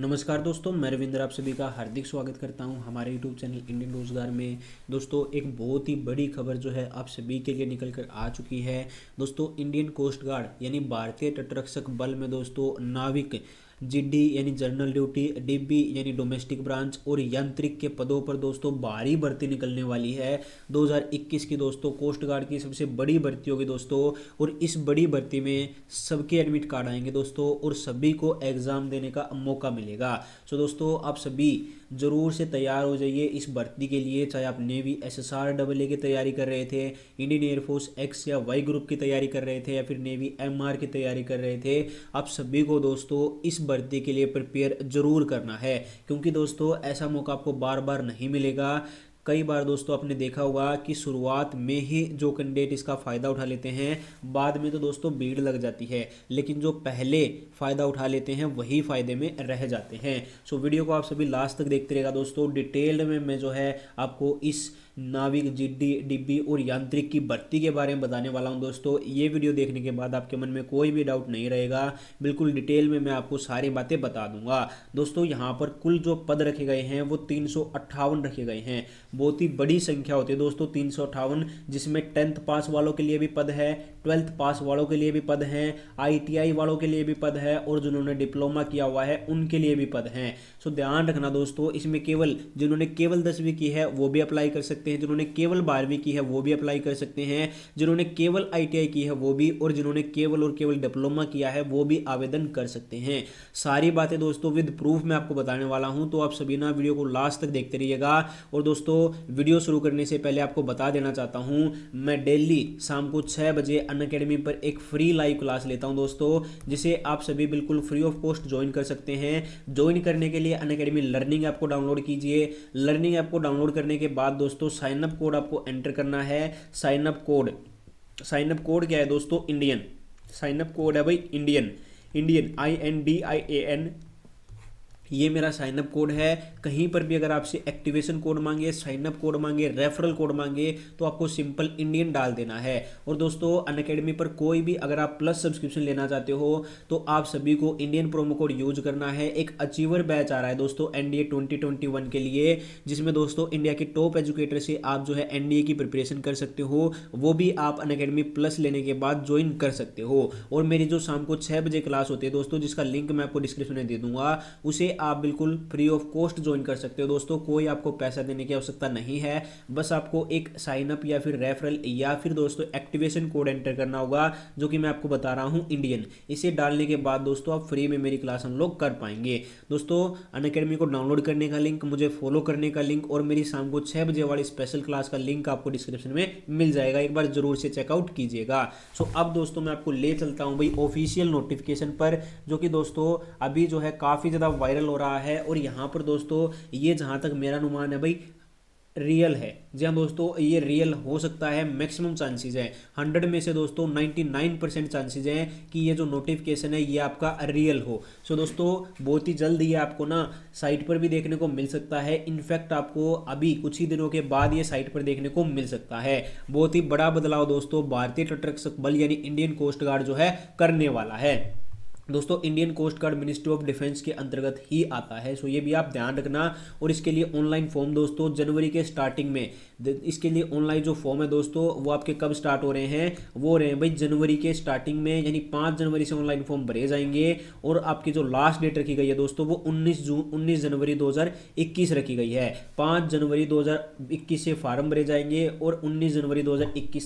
नमस्कार दोस्तों मैं रविंद्र आप सभी का हार्दिक स्वागत करता हूं हमारे यूट्यूब चैनल इंडियन रोजगार में दोस्तों एक बहुत ही बड़ी खबर जो है आप सभी के लिए निकल कर आ चुकी है दोस्तों इंडियन कोस्ट गार्ड यानी भारतीय तटरक्षक बल में दोस्तों नाविक जीडी यानी जनरल ड्यूटी डीबी यानी डोमेस्टिक ब्रांच और यांत्रिक के पदों पर दोस्तों भारी भर्ती निकलने वाली है 2021 की दोस्तों कोस्ट गार्ड की सबसे बड़ी भर्ती होगी दोस्तों और इस बड़ी भर्ती में सबके एडमिट कार्ड आएंगे दोस्तों और सभी को एग्ज़ाम देने का मौका मिलेगा सो दोस्तों आप सभी ज़रूर से तैयार हो जाइए इस भर्ती के लिए चाहे आप navy S S R double A की तैयारी कर रहे थे इंडियन एयरफोर्स एक्स या वाई ग्रुप की तैयारी कर रहे थे या फिर नेवी एम आर की तैयारी कर रहे थे आप सभी को दोस्तों इस भर्ती के लिए प्रिपेयर ज़रूर करना है क्योंकि दोस्तों ऐसा मौका आपको बार बार नहीं मिलेगा कई बार दोस्तों आपने देखा होगा कि शुरुआत में ही जो कैंडिडेट इसका फ़ायदा उठा लेते हैं बाद में तो दोस्तों भीड़ लग जाती है लेकिन जो पहले फ़ायदा उठा लेते हैं वही फ़ायदे में रह जाते हैं सो वीडियो को आप सभी लास्ट तक देखते रहेगा दोस्तों डिटेल में मैं जो है आपको इस नाविक जिड्डी डिब्बी और यांत्रिक की भर्ती के बारे में बताने वाला हूं दोस्तों ये वीडियो देखने के बाद आपके मन में कोई भी डाउट नहीं रहेगा बिल्कुल डिटेल में मैं आपको सारी बातें बता दूंगा दोस्तों यहाँ पर कुल जो पद रखे गए हैं वो तीन रखे गए हैं बहुत ही बड़ी संख्या होती है दोस्तों तीन जिसमें टेंथ पास वालों के लिए भी पद है ट्वेल्थ पास वालों के लिए भी पद हैं आईटीआई वालों के लिए भी पद है और जिन्होंने डिप्लोमा किया हुआ है उनके लिए भी पद हैं सो ध्यान रखना दोस्तों इसमें केवल जिन्होंने केवल दसवीं की है वो भी अप्लाई कर सकते हैं जिन्होंने केवल बारहवीं की है वो भी अप्लाई कर सकते हैं जिन्होंने केवल आई की है वो भी और जिन्होंने केवल और केवल डिप्लोमा किया है वो भी आवेदन कर सकते हैं सारी बातें दोस्तों विद प्रूफ मैं आपको बताने वाला हूं तो आप सभी ना वीडियो को लास्ट तक देखते रहिएगा और दोस्तों वीडियो शुरू करने से पहले आपको बता देना चाहता हूँ मैं डेली शाम को छः बजे अन अकेडमी पर एक फ्री लाइव क्लास लेता हूँ दोस्तों जिसे आप सभी बिल्कुल फ्री ऑफ कॉस्ट ज्वाइन कर सकते हैं ज्वाइन करने के लिए अन अकेडमी लर्निंग ऐप को डाउनलोड कीजिए लर्निंग ऐप को डाउनलोड करने के बाद दोस्तों साइनअप कोड आपको एंटर करना है साइनअप कोड साइनअप कोड क्या है दोस्तों इंडियन साइनअप कोड है भाई Indian Indian I N D I A N ये मेरा साइनअप कोड है कहीं पर भी अगर आपसे एक्टिवेशन कोड मांगे साइनअप कोड मांगे रेफरल कोड मांगे तो आपको सिंपल इंडियन डाल देना है और दोस्तों अन अकेडमी पर कोई भी अगर आप प्लस सब्सक्रिप्शन लेना चाहते हो तो आप सभी को इंडियन प्रोमो कोड यूज करना है एक अचीवर बैच आ रहा है दोस्तों एनडीए वन के लिए जिसमें दोस्तों इंडिया के टॉप एजुकेटर से आप जो है एनडीए की प्रिपरेशन कर सकते हो वो भी आप अन अकेडमी प्लस लेने के बाद ज्वाइन कर सकते हो और मेरी जो शाम को छः बजे क्लास होती है दोस्तों जिसका लिंक मैं आपको डिस्क्रिप्शन में दे दूंगा उसे आप बिल्कुल फ्री ऑफ कॉस्ट ज्वाइन कर सकते हो दोस्तों कोई आपको पैसा देने की आवश्यकता नहीं है बस आपको एक साइनअप या फिर रेफरल या फिर दोस्तों एक्टिवेशन कोड एंटर करना होगा जो कि मैं आपको बता रहा हूँ इंडियन इसे डालने के बाद दोस्तों आप फ्री में मेरी क्लास अनलॉक कर पाएंगे दोस्तों अन को डाउनलोड करने का लिंक मुझे फॉलो करने का लिंक और मेरी शाम को छः बजे वाली स्पेशल क्लास का लिंक आपको डिस्क्रिप्शन में मिल जाएगा एक बार जरूर से चेकआउट कीजिएगा सो अब दोस्तों मैं आपको ले चलता हूँ भाई ऑफिशियल नोटिफिकेशन पर जो कि दोस्तों अभी जो है काफ़ी ज़्यादा वायरल हो रहा है और यहाँ पर दोस्तों ये जहाँ तक मेरा अनुमान है भाई रियल है जी हाँ दोस्तों ये रियल हो सकता है मैक्सिमम चांसेस हैं हंड्रेड में से दोस्तों नाइन्टी नाइन परसेंट चांसेज हैं कि ये जो नोटिफिकेशन है ये आपका रियल हो सो so दोस्तों बहुत ही जल्द ये आपको ना साइट पर भी देखने को मिल सकता है इनफैक्ट आपको अभी कुछ ही दिनों के बाद ये साइट पर देखने को मिल सकता है बहुत ही बड़ा बदलाव दोस्तों भारतीय तटरक्षक बल यानी इंडियन कोस्ट गार्ड जो है करने वाला है दोस्तों Indian coast guard ministry of defence के अंतर्गत ही आता है सो ये भी आप ध्यान रखना और इसके लिए ऑनलाइन फॉर्म दोस्तों जनवरी के स्टार्टिंग में इसके लिए ऑनलाइन जो फॉर्म है दोस्तों वो आपके कब स्टार्ट हो रहे हैं वो रहे हैं भाई जनवरी के स्टार्टिंग में यानी पाँच जनवरी से ऑनलाइन फॉर्म भरे जाएंगे और आपकी जो लास्ट डेट रखी गई है दोस्तों वो उन्नीस जून उन्नीस जनवरी दो रखी गई है पाँच जनवरी दो से फार्म भरे जाएंगे और उन्नीस जनवरी दो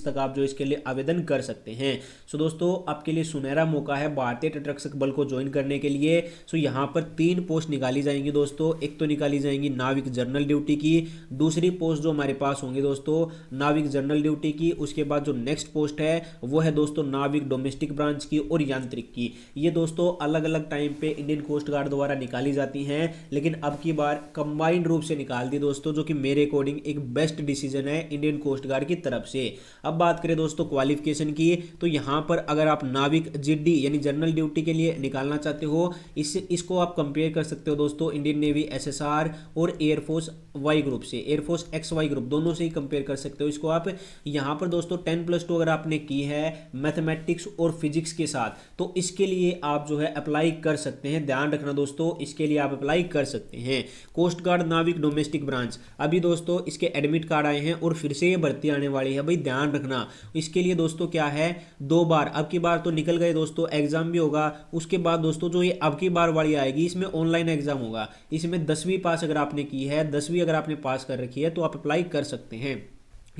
तक आप जो इसके लिए आवेदन कर सकते हैं सो दोस्तों आपके लिए सुनहरा मौका है भारतीय तटरक्षक सशस्त्र बल को ज्वाइन करने के लिए सो यहाँ पर तीन पोस्ट निकाली जाएंगी दोस्तों एक तो निकाली जाएंगी नाविक जनरल ड्यूटी की दूसरी पोस्ट जो हमारे पास होंगे दोस्तों नाविक जनरल ड्यूटी की उसके बाद जो नेक्स्ट पोस्ट है वो है दोस्तों नाविक डोमेस्टिक ब्रांच की और यांत्रिक की ये दोस्तों अलग अलग टाइम पे इंडियन कोस्ट गार्ड द्वारा निकाली जाती हैं लेकिन अब की बार कंबाइंड रूप से निकाल दी दोस्तों जो कि मेरे अकॉर्डिंग एक बेस्ट डिसीजन है इंडियन कोस्ट गार्ड की तरफ से अब बात करें दोस्तों क्वालिफिकेशन की तो यहां पर अगर आप नाविक जिड्डी यानी जनरल ड्यूटी के लिए लिए निकालना चाहते हो इस इसको आप कंपेयर कर सकते हो दोस्तों इंडियन नेवी एसएसआर और एयरफोर्स वाई ग्रुप से एयरफोर्स एक्स वाई ग्रुप दोनों से ही कंपेयर कर सकते हो इसको आप यहाँ पर दोस्तों टेन प्लस टू अगर आपने की है मैथमेटिक्स और फिजिक्स के साथ तो इसके लिए आप जो है अप्लाई कर सकते हैं ध्यान रखना दोस्तों इसके लिए आप अप्लाई कर सकते हैं कोस्ट गार्ड नाविक डोमेस्टिक ब्रांच अभी दोस्तों इसके एडमिट कार्ड आए हैं और फिर से ये भर्ती आने वाली है भाई ध्यान रखना इसके लिए दोस्तों क्या है दो बार अब की बार तो निकल गए दोस्तों एग्जाम भी होगा उसके बाद दोस्तों जो ये अब की बार वाली आएगी इसमें ऑनलाइन एग्जाम होगा इसमें दसवीं पास अगर आपने की है दसवीं अगर आपने पास कर रखी है तो आप अप्लाई कर सकते हैं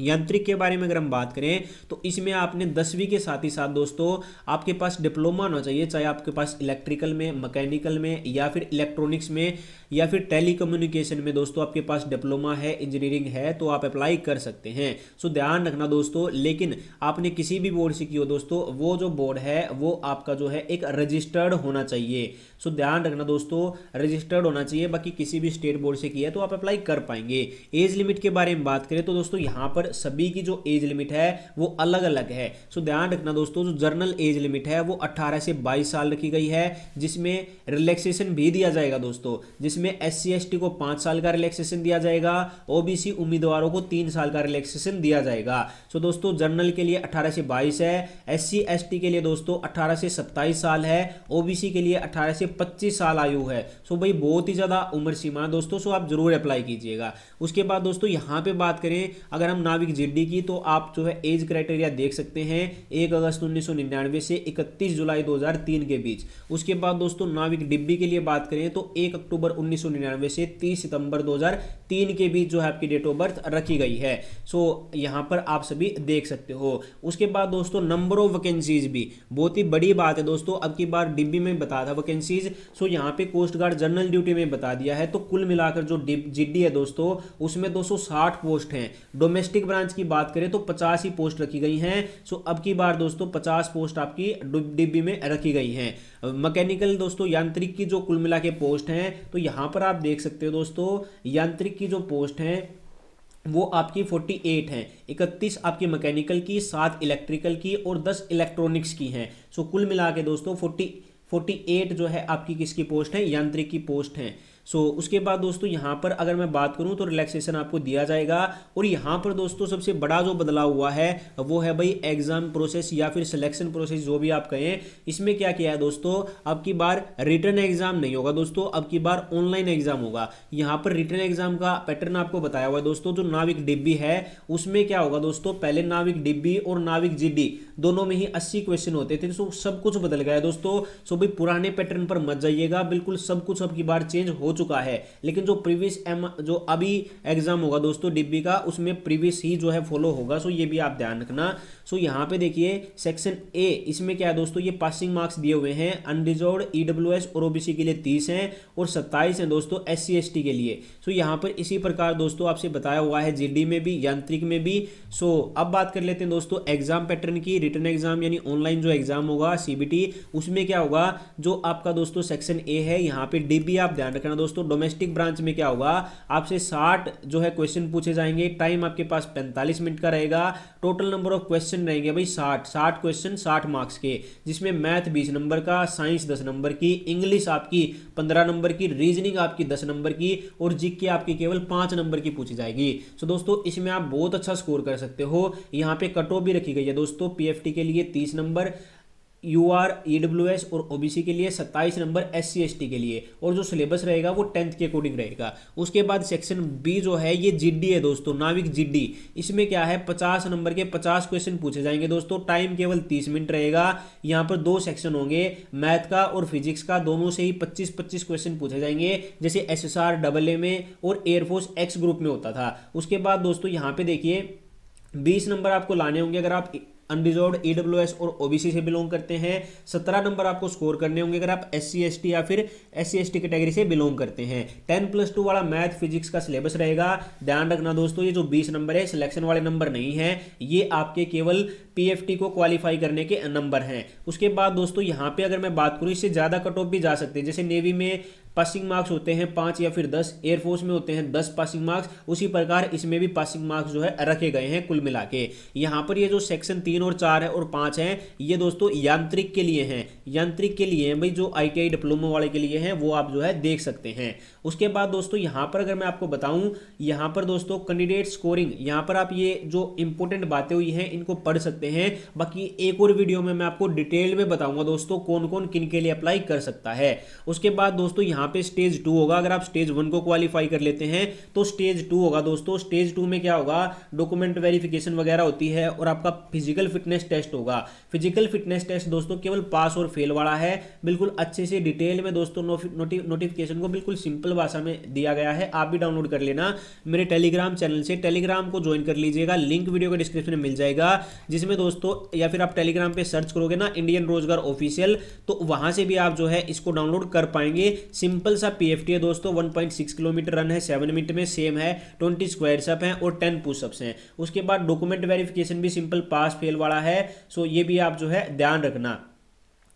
यांत्रिक के बारे में अगर हम बात करें तो इसमें आपने दसवीं के साथ ही साथ दोस्तों आपके पास डिप्लोमा होना चाहिए चाहे आपके पास इलेक्ट्रिकल में मैकेनिकल में या फिर इलेक्ट्रॉनिक्स में या फिर टेली में दोस्तों आपके पास डिप्लोमा है इंजीनियरिंग है तो आप अप्लाई कर सकते हैं सो ध्यान रखना दोस्तों लेकिन आपने किसी भी बोर्ड से की हो दोस्तों वो जो बोर्ड है वो आपका जो है एक रजिस्टर्ड होना चाहिए सो ध्यान रखना दोस्तों रजिस्टर्ड होना चाहिए बाकी किसी भी स्टेट बोर्ड से किया है तो आप अप्लाई कर पाएंगे एज लिमिट के बारे में बात करें तो दोस्तों यहाँ पर सभी की जो एज लिमिट है वो अलग अलग है सो ध्यान रखना दोस्तों जो जर्नल एज लिमिट है वो अट्ठारह से बाईस साल रखी गई है जिसमें रिलैक्सेशन भी दिया जाएगा दोस्तों जिसमें एस सी को पाँच साल का रिलैक्सेशन दिया जाएगा ओबीसी उम्मीदवारों को तीन साल का रिलैक्सेशन दिया जाएगा सो दोस्तों जर्नल के लिए अठारह से बाईस है एस सी के लिए दोस्तों अठारह से सत्ताईस साल है ओबीसी के लिए अठारह से पच्चीस साल आयु है सो भाई बहुत ही ज़्यादा उम्र सीमा है दोस्तों सो आप ज़रूर अप्लाई कीजिएगा उसके बाद दोस्तों यहाँ पे बात करें अगर हम नाविक जिड्डी की तो आप जो है एज क्राइटेरिया देख सकते हैं एक अगस्त उन्नीस से इकतीस जुलाई दो के बीच उसके बाद दोस्तों नाविक डिब्बी के लिए बात करें तो एक अक्टूबर उन्नीस से तीस सितंबर दो के बीच जो है आपकी डेट ऑफ बर्थ रखी गई है सो यहाँ पर आप सभी देख सकते हो उसके बाद दोस्तों नंबर ऑफ वैकेंसीज भी बहुत ही बड़ी बात है दोस्तों अब की बार डिब्बी में बताया था वैकेंसी चीज़ सो यहाँ पे कोस्ट गार्ड जनरल ड्यूटी में बता दिया है तो कुल मिलाकर जो जीडी है दोस्तों उसमें 260 पोस्ट हैं डोमेस्टिक ब्रांच की बात करें तो 50 ही पोस्ट रखी गई हैं सो अब की बार दोस्तों 50 पोस्ट आपकी डिब्बी में रखी गई हैं मैकेनिकल दोस्तों यांत्रिक की जो कुल मिला पोस्ट हैं तो यहाँ पर आप देख सकते हो दोस्तों यांत्रिक की जो पोस्ट हैं वो आपकी 48 एट हैं इकतीस आपकी मैकेनिकल की सात इलेक्ट्रिकल की और 10 इलेक्ट्रॉनिक्स की हैं सो कुल मिला के दोस्तों 40 48 जो है आपकी किसकी पोस्ट है यांत्रिकी पोस्ट है सो उसके बाद दोस्तों यहाँ पर अगर मैं बात करूँ तो रिलैक्सेशन आपको दिया जाएगा और यहाँ पर दोस्तों सबसे बड़ा जो बदलाव हुआ है वो है भाई एग्जाम प्रोसेस या फिर सिलेक्शन प्रोसेस जो भी आप कहें इसमें क्या किया है दोस्तों अब की बार रिटर्न एग्जाम नहीं होगा दोस्तों अब की बार ऑनलाइन एग्जाम होगा यहाँ पर रिटर्न एग्जाम का पैटर्न आपको बताया हुआ है दोस्तों जो नाविक डिब्बी है उसमें क्या होगा दोस्तों पहले नाविक डिब्बी और नाविक जिडी दोनों में ही अस्सी क्वेश्चन होते थे सो तो सब कुछ बदल गया दोस्तों सो भाई पुराने पैटर्न पर मत जाइएगा बिल्कुल सब कुछ अब की बार चेंज हो चुका है लेकिन जो प्रीवियस एम जो अभी एग्जाम होगा दोस्तों डिब्बी का उसमें प्रीवियस ही जो है फॉलो होगा सो ये भी आप ध्यान रखना सो यहाँ पे देखिए सेक्शन ए इसमें क्या है दोस्तों ये पासिंग मार्क्स दिए हुए हैं अनरिजर्व ई ईडब्ल्यू और ओबीसी के लिए तीस हैं और सत्ताईस हैं दोस्तों एस सी के लिए सो यहाँ पर इसी प्रकार दोस्तों आपसे बताया हुआ है जीडी में भी यांत्रिक में भी सो अब बात कर लेते हैं दोस्तों एग्जाम पैटर्न की रिटर्न एग्जाम यानी ऑनलाइन जो एग्जाम होगा सीबीटी उसमें क्या होगा जो आपका दोस्तों सेक्शन ए है यहाँ पे डी आप ध्यान रखना दोस्तों डोमेस्टिक ब्रांच में क्या होगा आपसे साठ जो है क्वेश्चन पूछे जाएंगे टाइम आपके पास पैंतालीस मिनट का रहेगा टोटल नंबर ऑफ क्वेश्चन रहेंगे भाई साठ साठ क्वेश्चन साठ मार्क्स के जिसमें मैथ बीस नंबर का साइंस दस नंबर की इंग्लिश आपकी पंद्रह नंबर की रीजनिंग आपकी दस नंबर की और जीके आपकी केवल पाँच नंबर की पूछी जाएगी सो दोस्तों इसमें आप बहुत अच्छा स्कोर कर सकते हो यहाँ पे कटो भी रखी गई है दोस्तों पी के लिए तीस number U R E W S और ओ बी सी के लिए सत्ताईस number S C S T के लिए और जो सिलेबस रहेगा वो टेंथ के अकॉर्डिंग रहेगा उसके बाद सेक्शन बी जो है ये जी डी है दोस्तों नाविक जी डी इसमें क्या है पचास नंबर के पचास क्वेश्चन पूछे जाएंगे दोस्तों टाइम केवल तीस मिनट रहेगा यहाँ पर दो सेक्शन होंगे मैथ का और फिजिक्स का दोनों से ही पच्चीस पच्चीस क्वेश्चन पूछे जाएंगे जैसे S S R double A में और एयरफोर्स एक्स ग्रुप में होता था उसके बाद दोस्तों यहाँ पे देखिए बीस नंबर आपको लाने होंगे अगर आप अनरिजर्व एस और ओबीसी से बिलोंग करते हैं सत्रह नंबर आपको स्कोर करने होंगे अगर आप एस सी या फिर एस सी कैटेगरी से बिलोंग करते हैं टेन प्लस टू वाला मैथ फिजिक्स का सिलेबस रहेगा ध्यान रखना दोस्तों ये जो बीस नंबर है सिलेक्शन वाले नंबर नहीं है ये आपके केवल पीएफटी को क्वालिफाई करने के नंबर हैं उसके बाद दोस्तों यहाँ पे अगर मैं बात करूँ इससे ज़्यादा कट ऑफ भी जा सकते हैं जैसे नेवी में पासिंग मार्क्स होते हैं पाँच या फिर दस एयरफोर्स में होते हैं दस पासिंग मार्क्स उसी प्रकार इसमें भी पासिंग मार्क्स जो है रखे गए हैं कुल मिला के यहाँ पर ये जो सेक्शन तीन और चार है और पाँच हैं ये दोस्तों यांत्रिक के लिए हैं यांत्रिक के लिए हैं भाई जो आई डिप्लोमा वाले के लिए हैं वो आप जो है देख सकते हैं उसके बाद दोस्तों यहाँ पर अगर मैं आपको बताऊँ यहाँ पर दोस्तों कैंडिडेट स्कोरिंग यहाँ पर आप ये जो इंपॉर्टेंट बातें हुई हैं इनको पढ़ सकते सकते हैं बाकी एक और वीडियो में मैं आपको डिटेल में बताऊंगा दोस्तों कौन कौन किन के लिए अप्लाई कर सकता है उसके बाद दोस्तों यहाँ पे स्टेज टू होगा अगर आप स्टेज वन को क्वालिफाई कर लेते हैं तो स्टेज टू होगा दोस्तों स्टेज टू में क्या होगा डॉक्यूमेंट वेरिफिकेशन वगैरह होती है और आपका फिजिकल फिटनेस टेस्ट होगा फिजिकल फिटनेस टेस्ट दोस्तों केवल पास और फेल वाला है बिल्कुल अच्छे से डिटेल में दोस्तों नोटिफिकेशन को बिल्कुल सिंपल भाषा में दिया गया है आप भी डाउनलोड कर लेना मेरे टेलीग्राम चैनल से टेलीग्राम को ज्वाइन कर लीजिएगा लिंक वीडियो के डिस्क्रिप्शन में मिल जाएगा जिसमें में दोस्तों या फिर आप टेलीग्राम पे सर्च करोगे ना इंडियन रोजगार ऑफिशियल तो वहां से भी आप जो है इसको डाउनलोड कर पाएंगे सिंपल सा पी है दोस्तों 1.6 किलोमीटर रन है सेवन मिनट में सेम है ट्वेंटी स्क्वायरसअप है और टेन पुशअप्स हैं उसके बाद डॉक्यूमेंट वेरिफिकेशन भी सिंपल पास फेल वाला है सो ये भी आप जो है ध्यान रखना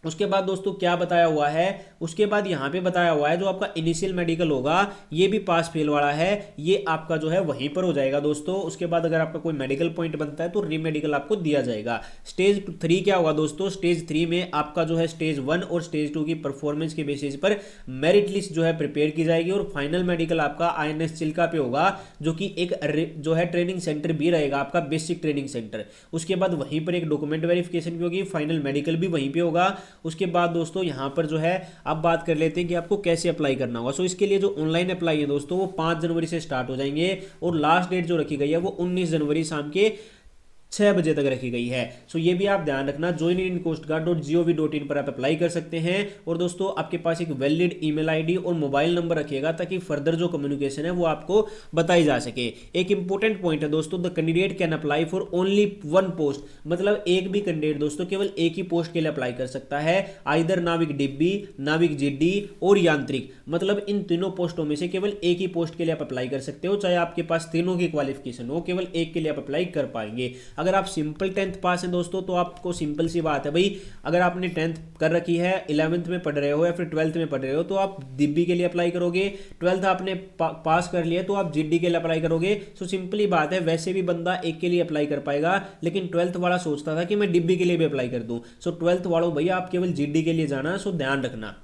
उसके बाद दोस्तों क्या बताया हुआ है उसके बाद यहाँ पे बताया हुआ है जो आपका इनिशियल मेडिकल होगा ये भी पास फेल वाला है ये आपका जो है वहीं पर हो जाएगा दोस्तों उसके बाद अगर आपका कोई मेडिकल पॉइंट बनता है तो रीमेडिकल आपको दिया जाएगा स्टेज थ्री क्या होगा दोस्तों स्टेज थ्री में आपका जो है स्टेज वन और स्टेज टू की परफॉर्मेंस के बेसिस पर मेरिट लिस्ट जो है प्रिपेयर की जाएगी और फाइनल मेडिकल आपका आई एन चिल्का पे होगा जो कि एक जो है ट्रेनिंग सेंटर भी रहेगा आपका बेसिक ट्रेनिंग सेंटर उसके बाद वहीं पर एक डॉक्यूमेंट वेरिफिकेशन भी होगी फाइनल मेडिकल भी वहीं पर होगा उसके बाद दोस्तों यहाँ पर जो है अब बात कर लेते हैं कि आपको कैसे अप्लाई करना होगा सो इसके लिए जो ऑनलाइन अप्लाई है दोस्तों वो पाँच जनवरी से स्टार्ट हो जाएंगे और लास्ट डेट जो रखी गई है वो उन्नीस जनवरी शाम के छः बजे तक रखी गई है सो ये भी आप ध्यान रखना join in coast guard dot G O V dot in पर आप अप्लाई कर सकते हैं और दोस्तों आपके पास एक वैलिड ईमेल आईडी और मोबाइल नंबर रखिएगा ताकि फर्दर जो कम्युनिकेशन है वो आपको बताई जा सके एक इंपॉर्टेंट पॉइंट है दोस्तों the candidate can apply for only one post मतलब एक भी कैंडिडेट दोस्तों केवल एक ही पोस्ट के लिए अप्लाई कर सकता है आइदर नाविक डिब्बी नाविक जिड्डी और यांत्रिक मतलब इन तीनों पोस्टों में से केवल एक ही पोस्ट के लिए आप अप्लाई कर सकते हो चाहे आपके पास तीनों की क्वालिफिकेशन हो केवल एक के लिए आप अप्लाई कर पाएंगे अगर आप सिंपल टेंथ पास हैं दोस्तों तो आपको सिंपल सी बात है भाई अगर आपने टेंथ कर रखी है इलेवंथ में पढ़ रहे हो या फिर ट्वेल्थ में पढ़ रहे हो तो आप दिब्बी के लिए अप्लाई करोगे ट्वेल्थ आपने पा, पास कर लिया तो आप जिड्डी के लिए अप्लाई करोगे सो सिंपली बात है वैसे भी बंदा एक के लिए अप्लाई कर पाएगा लेकिन ट्वेल्थ वाला सोचता था कि मैं डिब्बी के लिए भी अप्लाई कर दूँ सो ट्वेल्थ वालों भैया आप केवल जिड्डी के लिए जाना सो ध्यान रखना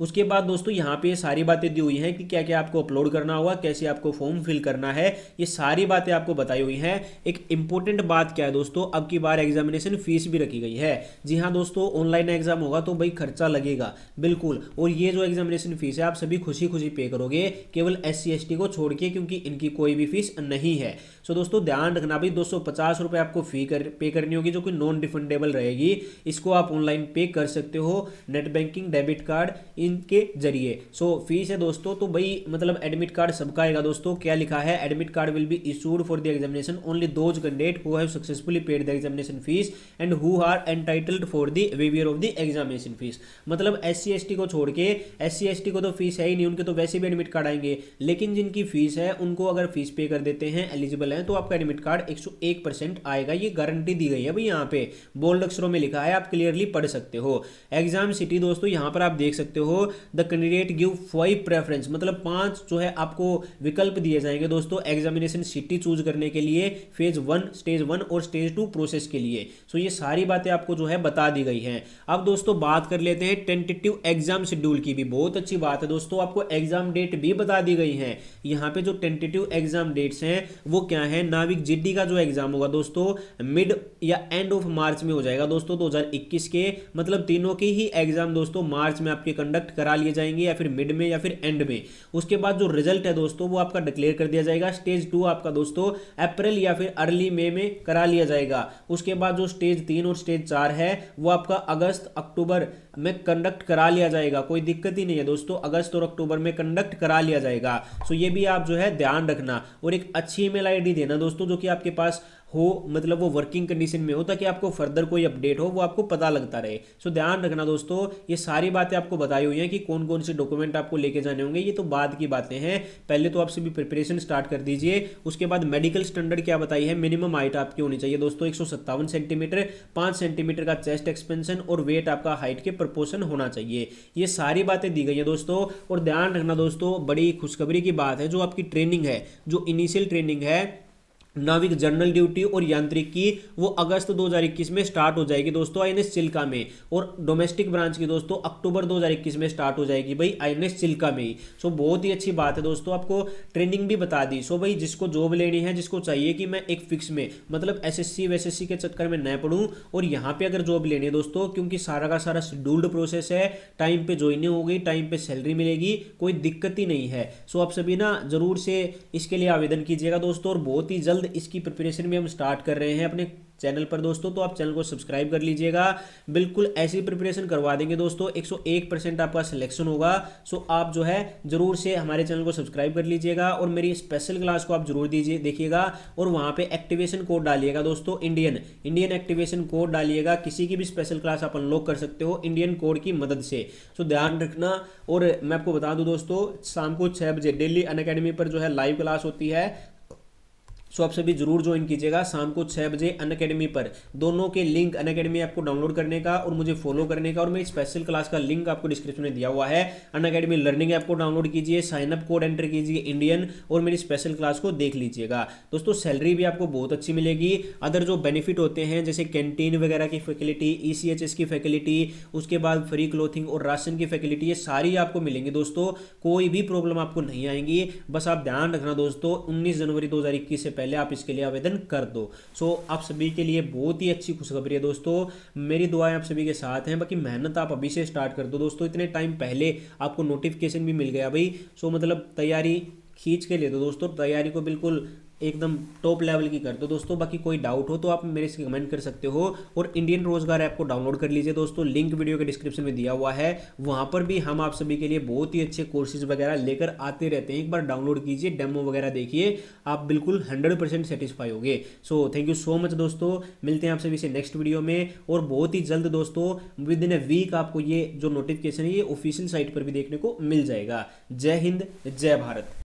उसके बाद दोस्तों यहाँ पे सारी बातें दी हुई हैं कि क्या क्या आपको अपलोड करना होगा कैसे आपको फॉर्म फिल करना है ये सारी बातें आपको बताई हुई हैं एक इंपॉर्टेंट बात क्या है दोस्तों अब की बार एग्जामिनेशन फीस भी रखी गई है जी हाँ दोस्तों ऑनलाइन एग्जाम होगा तो भाई खर्चा लगेगा बिल्कुल और ये जो एग्जामिनेशन फीस है आप सभी खुशी खुशी पे करोगे केवल एस सी को छोड़ के क्योंकि इनकी कोई भी फीस नहीं है सो दोस्तों ध्यान रखना भाई दो सौ पचास रुपये आपको फी कर पे करनी होगी जो कि नॉन रिफंडेबल रहेगी इसको आप ऑनलाइन पे कर सकते हो नेट बैंकिंग डेबिट कार्ड इनके जरिए सो फीस है दोस्तों तो भाई मतलब एडमिट कार्ड सबका आएगा दोस्तों क्या लिखा है admit card will be issued for the examination only those candidates who have successfully paid the examination fees and who are entitled for the waiver of the examination fees मतलब S C को छोड़ के S C को तो fees है ही नहीं उनके तो वैसे भी एडमिट कार्ड आएंगे लेकिन जिनकी फीस है उनको अगर फीस पे कर देते हैं एलिजिबल है हैं तो आपका एडमिट कार्ड एक आएगा ये गारंटी दी गई है भाई यहाँ पे बोल्ड अक्षरों में लिखा है आप क्लियरली पढ़ सकते हो एग्जाम सिटी दोस्तों यहाँ पर आप देख सकते हो the candidate give five preference मतलब पांच जो है आपको विकल्प दिए जाएंगे दोस्तों एग्जामिनेशन सिटी चूज करने के लिए फेज वन स्टेज वन और स्टेज टू प्रोसेस के लिए सो ये सारी बातें आपको जो है बता दी गई हैं अब दोस्तों बात कर लेते हैं टेंटेटिव एग्जाम शेड्यूल की भी बहुत अच्छी बात है दोस्तों आपको एग्जाम डेट भी बता दी गई है यहाँ पे जो टेंटेटिव एग्जाम डेट्स हैं वो क्या करना है नाविक जीडी का जो एग्जाम होगा दोस्तों मिड या एंड ऑफ मार्च में हो जाएगा दोस्तों 2021 के मतलब तीनों के ही एग्जाम दोस्तों मार्च में आपके कंडक्ट करा लिए जाएंगे या फिर मिड में या फिर एंड में उसके बाद जो रिजल्ट है दोस्तों वो आपका डिक्लेयर कर दिया जाएगा स्टेज टू आपका दोस्तों अप्रैल या फिर अर्ली मे में करा लिया जाएगा उसके बाद जो स्टेज तीन और स्टेज चार है वो आपका अगस्त अक्टूबर में कंडक्ट करा लिया जाएगा कोई दिक्कत ही नहीं है दोस्तों अगस्त और अक्टूबर में कंडक्ट करा लिया जाएगा सो तो ये भी आप जो है ध्यान रखना और एक अच्छी ईमेल आईडी देना दोस्तों जो कि आपके पास हो मतलब वो वर्किंग कंडीशन में हो ताकि आपको फर्दर कोई अपडेट हो वो आपको पता लगता रहे सो ध्यान रखना दोस्तों ये सारी बातें आपको बताई हुई हैं कि कौन कौन से डॉक्यूमेंट आपको लेके जाने होंगे ये तो बाद की बातें हैं पहले तो आप सभी प्रिपरेशन स्टार्ट कर दीजिए उसके बाद मेडिकल स्टैंडर्ड क्या बताई है मिनिमम हाइट आपकी होनी चाहिए दोस्तों एक सेंटीमीटर पाँच सेंटीमीटर का चेस्ट एक्सपेंशन और वेट आपका हाइट के प्रपोर्सन होना चाहिए ये सारी बातें दी गई हैं दोस्तों और ध्यान रखना दोस्तों बड़ी खुशखबरी की बात है जो आपकी ट्रेनिंग है जो इनिशियल ट्रेनिंग है नाविक जनरल ड्यूटी और यांत्रिक की वो अगस्त 2021 में स्टार्ट हो जाएगी दोस्तों आई चिल्का में और डोमेस्टिक ब्रांच की दोस्तों अक्टूबर 2021 में स्टार्ट हो जाएगी भाई आई चिल्का में ही सो बहुत ही अच्छी बात है दोस्तों आपको ट्रेनिंग भी बता दी सो भाई जिसको जॉब लेनी है जिसको चाहिए कि मैं एक फिक्स में मतलब एस एस के चक्कर में न पढ़ूँ और यहाँ पर अगर जॉब लेनी है दोस्तों क्योंकि सारा का सारा शेड्यूल्ड प्रोसेस है टाइम पर ज्वाइनिंग होगी टाइम पर सैलरी मिलेगी कोई दिक्कत ही नहीं है सो आप सभी ना ज़रूर से इसके लिए आवेदन कीजिएगा दोस्तों और बहुत ही जल्द जल्द इसकी प्रिपरेशन भी हम स्टार्ट कर रहे हैं अपने चैनल पर दोस्तों तो आप चैनल को सब्सक्राइब कर लीजिएगा बिल्कुल ऐसी प्रिपरेशन करवा देंगे दोस्तों 101 परसेंट आपका सिलेक्शन होगा सो आप जो है जरूर से हमारे चैनल को सब्सक्राइब कर लीजिएगा और मेरी स्पेशल क्लास को आप जरूर दीजिए देखिएगा और वहां पे एक्टिवेशन कोड डालिएगा दोस्तों इंडियन इंडियन एक्टिवेशन कोड डालिएगा किसी की भी स्पेशल क्लास आप अनलॉक कर सकते हो इंडियन कोड की मदद से सो ध्यान रखना और मैं आपको बता दूँ दोस्तों शाम को छः बजे डेली अन पर जो है लाइव क्लास होती है सो आप सभी जरूर ज्वाइन कीजिएगा शाम को छः बजे अन अकेडमी पर दोनों के लिंक अन अकेडमी आपको डाउनलोड करने का और मुझे फॉलो करने का और मेरी स्पेशल क्लास का लिंक आपको डिस्क्रिप्शन में दिया हुआ है अन अकेडमी लर्निंग ऐप को डाउनलोड कीजिए साइनअप कोड एंटर कीजिए इंडियन और मेरी स्पेशल क्लास को देख लीजिएगा दोस्तों सैलरी भी आपको बहुत अच्छी मिलेगी अदर जो बेनिफिट होते हैं जैसे कैंटीन वगैरह की फैकिलिटी ई e की फैकिलिटी उसके बाद फ्री क्लोथिंग और राशन की फैकिलिटी ये सारी आपको मिलेंगी दोस्तों कोई भी प्रॉब्लम आपको नहीं आएंगी बस आप ध्यान रखना दोस्तों उन्नीस जनवरी दो से पहले पहले आप इसके लिए आवेदन कर दो सो so, आप सभी के लिए बहुत ही अच्छी खुशखबरी है दोस्तों मेरी दुआएं आप सभी के साथ हैं बाकी मेहनत आप अभी से स्टार्ट कर दो दोस्तों इतने टाइम पहले आपको नोटिफिकेशन भी मिल गया भाई सो so, मतलब तैयारी खींच के ले दो दोस्तों तैयारी को बिल्कुल एकदम टॉप लेवल की कर दो दोस्तों बाकी कोई डाउट हो तो आप मेरे से कमेंट कर सकते हो और इंडियन रोजगार ऐप को डाउनलोड कर लीजिए दोस्तों लिंक वीडियो के डिस्क्रिप्शन में दिया हुआ है वहाँ पर भी हम आप सभी के लिए बहुत ही अच्छे कोर्सेज वगैरह लेकर आते रहते हैं एक बार डाउनलोड कीजिए डेमो वगैरह देखिए आप बिल्कुल हंड्रेड परसेंट सेटिस्फाई होगे so thank you so much दोस्तों मिलते हैं आप सभी से नेक्स्ट वीडियो में और बहुत ही जल्द दोस्तों विद इन ए वीक आपको ये जो नोटिफिकेशन है ये ऑफिशियल साइट पर भी देखने को मिल जाएगा जय हिंद जय भारत